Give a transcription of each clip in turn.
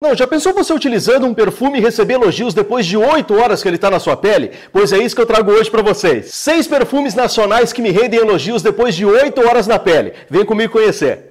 Não, já pensou você utilizando um perfume e receber elogios depois de 8 horas que ele está na sua pele? Pois é isso que eu trago hoje para vocês. Seis perfumes nacionais que me rendem elogios depois de 8 horas na pele. Vem comigo conhecer.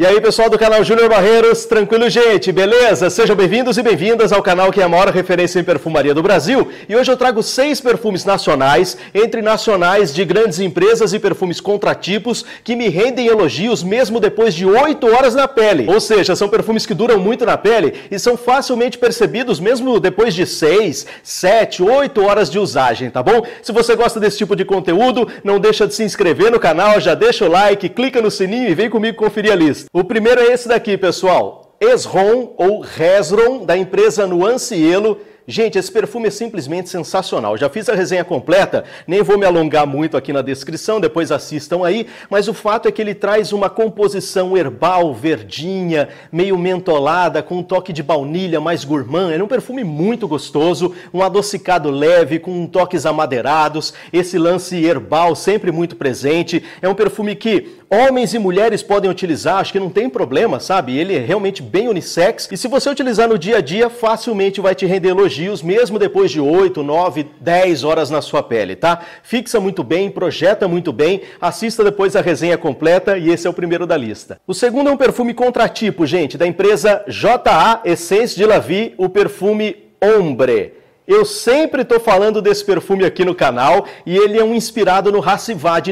E aí, pessoal do canal Júnior Barreiros, tranquilo, gente? Beleza? Sejam bem-vindos e bem-vindas ao canal que é a maior referência em perfumaria do Brasil. E hoje eu trago seis perfumes nacionais, entre nacionais de grandes empresas e perfumes contratipos, que me rendem elogios mesmo depois de oito horas na pele. Ou seja, são perfumes que duram muito na pele e são facilmente percebidos mesmo depois de seis, sete, oito horas de usagem, tá bom? Se você gosta desse tipo de conteúdo, não deixa de se inscrever no canal, já deixa o like, clica no sininho e vem comigo conferir a lista. O primeiro é esse daqui, pessoal. Esron ou Resron, da empresa Nuancielo. Gente, esse perfume é simplesmente sensacional. Já fiz a resenha completa, nem vou me alongar muito aqui na descrição, depois assistam aí, mas o fato é que ele traz uma composição herbal, verdinha, meio mentolada, com um toque de baunilha mais gourmand. Ele é um perfume muito gostoso, um adocicado leve, com toques amadeirados, esse lance herbal sempre muito presente. É um perfume que homens e mulheres podem utilizar, acho que não tem problema, sabe? Ele é realmente bem unissex e se você utilizar no dia a dia, facilmente vai te render elogios, mesmo depois de 8, 9, 10 horas na sua pele, tá? Fixa muito bem, projeta muito bem, assista depois a resenha completa e esse é o primeiro da lista. O segundo é um perfume contratipo, gente, da empresa JA Essence de Lavie, o perfume Ombre. Eu sempre estou falando desse perfume aqui no canal e ele é um inspirado no Racivar de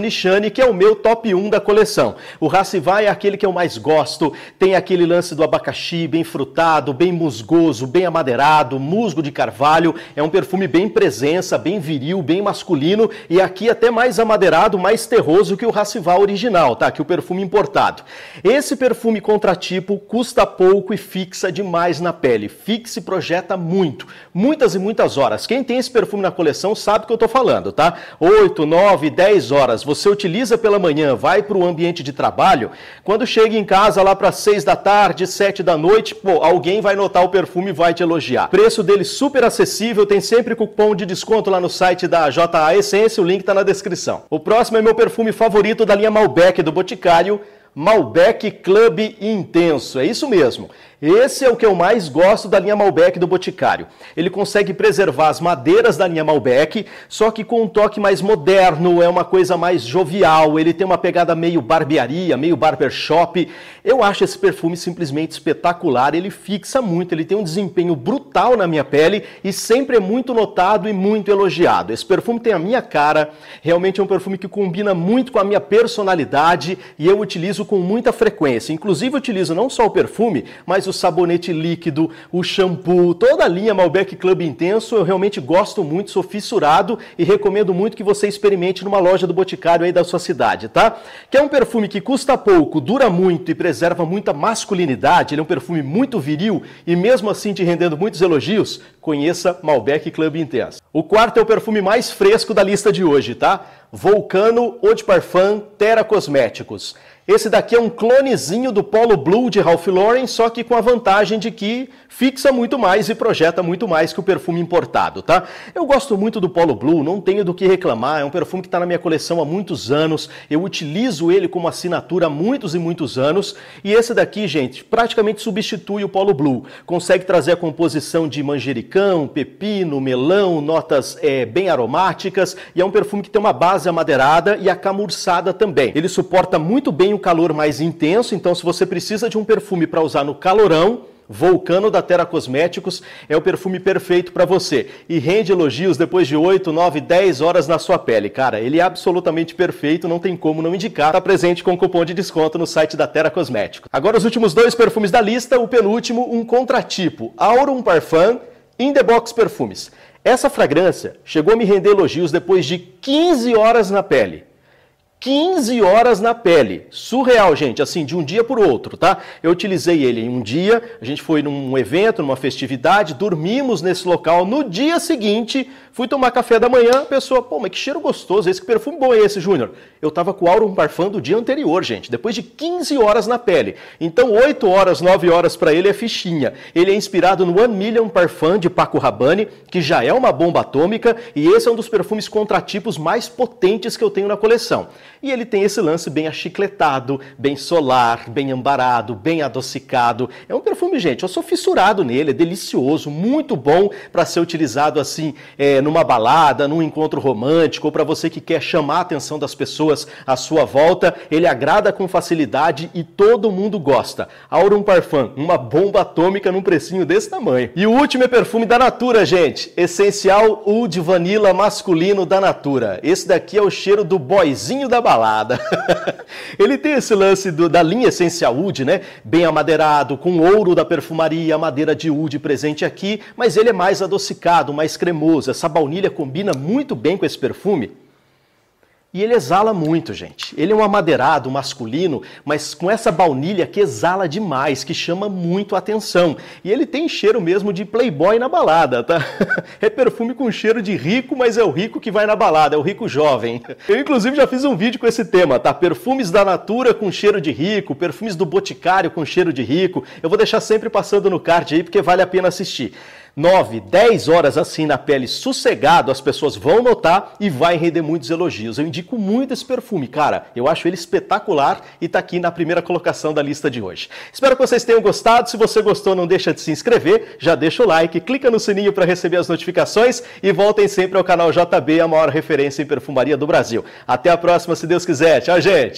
que é o meu top 1 da coleção. O Racivar é aquele que eu mais gosto, tem aquele lance do abacaxi bem frutado, bem musgoso, bem amadeirado, musgo de carvalho. É um perfume bem presença, bem viril, bem masculino e aqui até mais amadeirado, mais terroso que o Racivar original, tá? Que o perfume importado. Esse perfume contratipo custa pouco e fixa demais na pele. Fixa e projeta muito. Muitas e muitas horas. Quem tem esse perfume na coleção sabe o que eu estou falando, tá? 8, 9, 10 horas. Você utiliza pela manhã, vai para o ambiente de trabalho. Quando chega em casa lá para 6 da tarde, 7 da noite, pô, alguém vai notar o perfume e vai te elogiar. Preço dele super acessível, tem sempre cupom de desconto lá no site da JA Essência, o link está na descrição. O próximo é meu perfume favorito da linha Malbec do Boticário, Malbec Club Intenso. É isso mesmo. Esse é o que eu mais gosto da linha Malbec do Boticário. Ele consegue preservar as madeiras da linha Malbec, só que com um toque mais moderno, é uma coisa mais jovial, ele tem uma pegada meio barbearia, meio barbershop. Eu acho esse perfume simplesmente espetacular, ele fixa muito, ele tem um desempenho brutal na minha pele e sempre é muito notado e muito elogiado. Esse perfume tem a minha cara, realmente é um perfume que combina muito com a minha personalidade e eu utilizo com muita frequência. Inclusive, utilizo não só o perfume, mas o sabonete líquido, o shampoo, toda a linha Malbec Club Intenso. Eu realmente gosto muito, sou fissurado e recomendo muito que você experimente numa loja do Boticário aí da sua cidade, tá? Que é um perfume que custa pouco, dura muito e preserva muita masculinidade. Ele é um perfume muito viril e mesmo assim te rendendo muitos elogios. Conheça Malbec Club Intense. O quarto é o perfume mais fresco da lista de hoje, tá? Vulcano Eau de Parfum Terra Cosméticos. Esse daqui é um clonezinho do Polo Blue de Ralph Lauren, só que com a vantagem de que fixa muito mais e projeta muito mais que o perfume importado, tá? Eu gosto muito do Polo Blue, não tenho do que reclamar, é um perfume que está na minha coleção há muitos anos, eu utilizo ele como assinatura há muitos e muitos anos, e esse daqui, gente, praticamente substitui o Polo Blue. Consegue trazer a composição de manjericão, manjericão, pepino, melão, notas é, bem aromáticas e é um perfume que tem uma base amadeirada e acamurçada também. Ele suporta muito bem o calor mais intenso, então se você precisa de um perfume para usar no calorão, Vulcano da Terra Cosméticos é o perfume perfeito para você e rende elogios depois de 8, 9, 10 horas na sua pele. Cara, ele é absolutamente perfeito, não tem como não indicar. Está presente com cupom de desconto no site da Terra Cosméticos. Agora os últimos dois perfumes da lista, o penúltimo, um contratipo, Aurum Parfum In the Box Perfumes. Essa fragrância chegou a me render elogios depois de 15 horas na pele. 15 horas na pele. Surreal, gente, assim, de um dia para o outro, tá? Eu utilizei ele em um dia, a gente foi num evento, numa festividade, dormimos nesse local. No dia seguinte, fui tomar café da manhã, a pessoa, pô, mas que cheiro gostoso, esse que perfume bom é esse, Júnior? Eu tava com o Aurum Parfum do dia anterior, gente, depois de 15 horas na pele. Então, 8 horas, 9 horas para ele é fichinha. Ele é inspirado no One Million Parfum de Paco Rabanne, que já é uma bomba atômica, e esse é um dos perfumes contratipos mais potentes que eu tenho na coleção. E ele tem esse lance bem achicletado, bem solar, bem ambarado, bem adocicado. É um perfume, gente, eu sou fissurado nele, é delicioso, muito bom para ser utilizado assim é, numa balada, num encontro romântico, ou para você que quer chamar a atenção das pessoas à sua volta. Ele agrada com facilidade e todo mundo gosta. Aurum Parfum, uma bomba atômica num precinho desse tamanho. E o último é perfume da Natura, gente. Essencial Oud Vanilla masculino da Natura. Esse daqui é o cheiro do boizinho da da balada. ele tem esse lance do, da linha Essência Wood, né? Bem amadeirado, com ouro da perfumaria, madeira de Wood presente aqui, mas ele é mais adocicado, mais cremoso. Essa baunilha combina muito bem com esse perfume. E ele exala muito, gente. Ele é um amadeirado, masculino, mas com essa baunilha que exala demais, que chama muito a atenção. E ele tem cheiro mesmo de playboy na balada, tá? É perfume com cheiro de rico, mas é o rico que vai na balada, é o rico jovem. Eu, inclusive, já fiz um vídeo com esse tema, tá? Perfumes da Natura com cheiro de rico, perfumes do Boticário com cheiro de rico. Eu vou deixar sempre passando no card aí, porque vale a pena assistir. 9, 10 horas assim na pele sossegado, as pessoas vão notar e vai render muitos elogios. Eu indico muito esse perfume, cara. Eu acho ele espetacular e tá aqui na primeira colocação da lista de hoje. Espero que vocês tenham gostado. Se você gostou, não deixa de se inscrever, já deixa o like, clica no sininho para receber as notificações e voltem sempre ao canal JB, a maior referência em perfumaria do Brasil. Até a próxima, se Deus quiser. Tchau, gente.